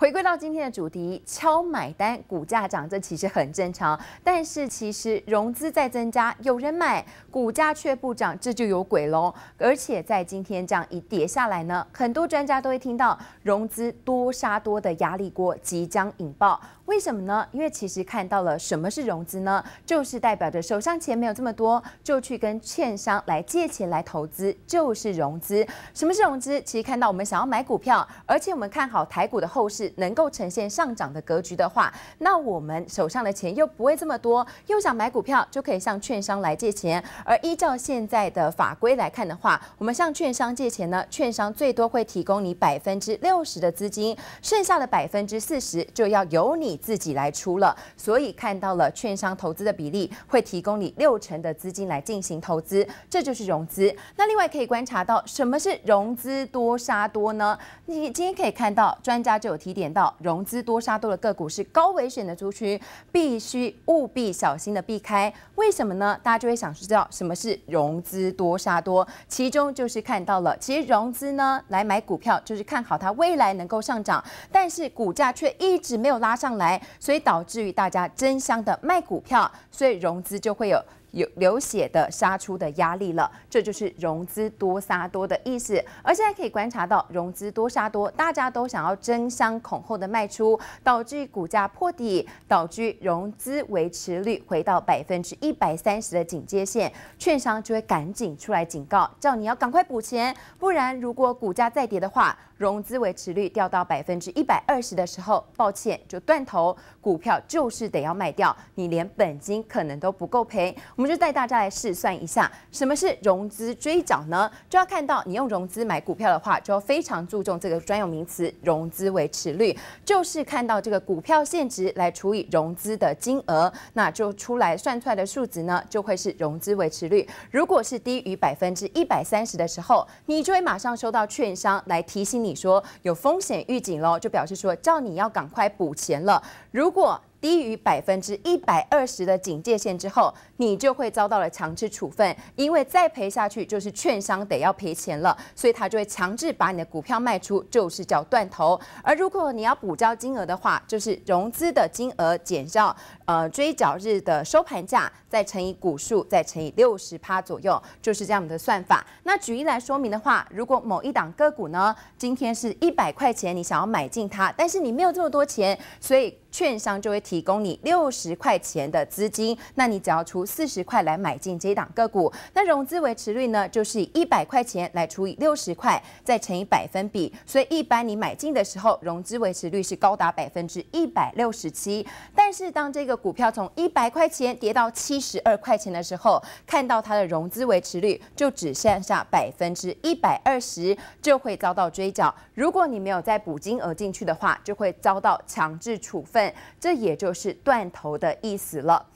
回归到今天的主题，敲买单，股价涨，这其实很正常。但是其实融资在增加，有人买，股价却不涨，这就有鬼喽。而且在今天这样一跌下来呢，很多专家都会听到融资多杀多的压力锅即将引爆。为什么呢？因为其实看到了什么是融资呢？就是代表着手上钱没有这么多，就去跟券商来借钱来投资，就是融资。什么是融资？其实看到我们想要买股票，而且我们看好台股的后市。能够呈现上涨的格局的话，那我们手上的钱又不会这么多，又想买股票就可以向券商来借钱。而依照现在的法规来看的话，我们向券商借钱呢，券商最多会提供你百分之六十的资金，剩下的百分之四十就要由你自己来出了。所以看到了券商投资的比例会提供你六成的资金来进行投资，这就是融资。那另外可以观察到，什么是融资多杀多呢？你今天可以看到专家就有提点。点到融资多杀多的个股是高危险的族群，必须务必小心的避开。为什么呢？大家就会想知道什么是融资多杀多。其中就是看到了，其实融资呢来买股票就是看好它未来能够上涨，但是股价却一直没有拉上来，所以导致于大家争相的卖股票，所以融资就会有。有流血的杀出的压力了，这就是融资多杀多的意思。而现在可以观察到，融资多杀多，大家都想要争相恐后的卖出，导致股价破底，导致融资维持率回到百分之一百三十的警戒线，券商就会赶紧出来警告，叫你要赶快补钱，不然如果股价再跌的话，融资维持率掉到百分之一百二十的时候，抱歉，就断头，股票就是得要卖掉，你连本金可能都不够赔。我们就带大家来试算一下，什么是融资追缴呢？就要看到你用融资买股票的话，就要非常注重这个专有名词融资维持率，就是看到这个股票现值来除以融资的金额，那就出来算出来的数值呢，就会是融资维持率。如果是低于百分之一百三十的时候，你就会马上收到券商来提醒你说有风险预警喽，就表示说叫你要赶快补钱了。如果低于百分之一百二十的警戒线之后，你就会遭到了强制处分，因为再赔下去就是券商得要赔钱了，所以他就会强制把你的股票卖出，就是叫断头。而如果你要补交金额的话，就是融资的金额减掉呃追缴日的收盘价，再乘以股数，再乘以六十趴左右，就是这样的算法。那举例来说明的话，如果某一档个股呢，今天是一百块钱，你想要买进它，但是你没有这么多钱，所以。券商就会提供你六十块钱的资金，那你只要出四十块来买进这档个股，那融资维持率呢，就是以一百块钱来除以六十块，再乘以百分比。所以一般你买进的时候，融资维持率是高达百分之一百六十七。但是当这个股票从一百块钱跌到七十二块钱的时候，看到它的融资维持率就只剩下百分之一百二十，就会遭到追缴。如果你没有再补金额进去的话，就会遭到强制处分。这也就是断头的意思了。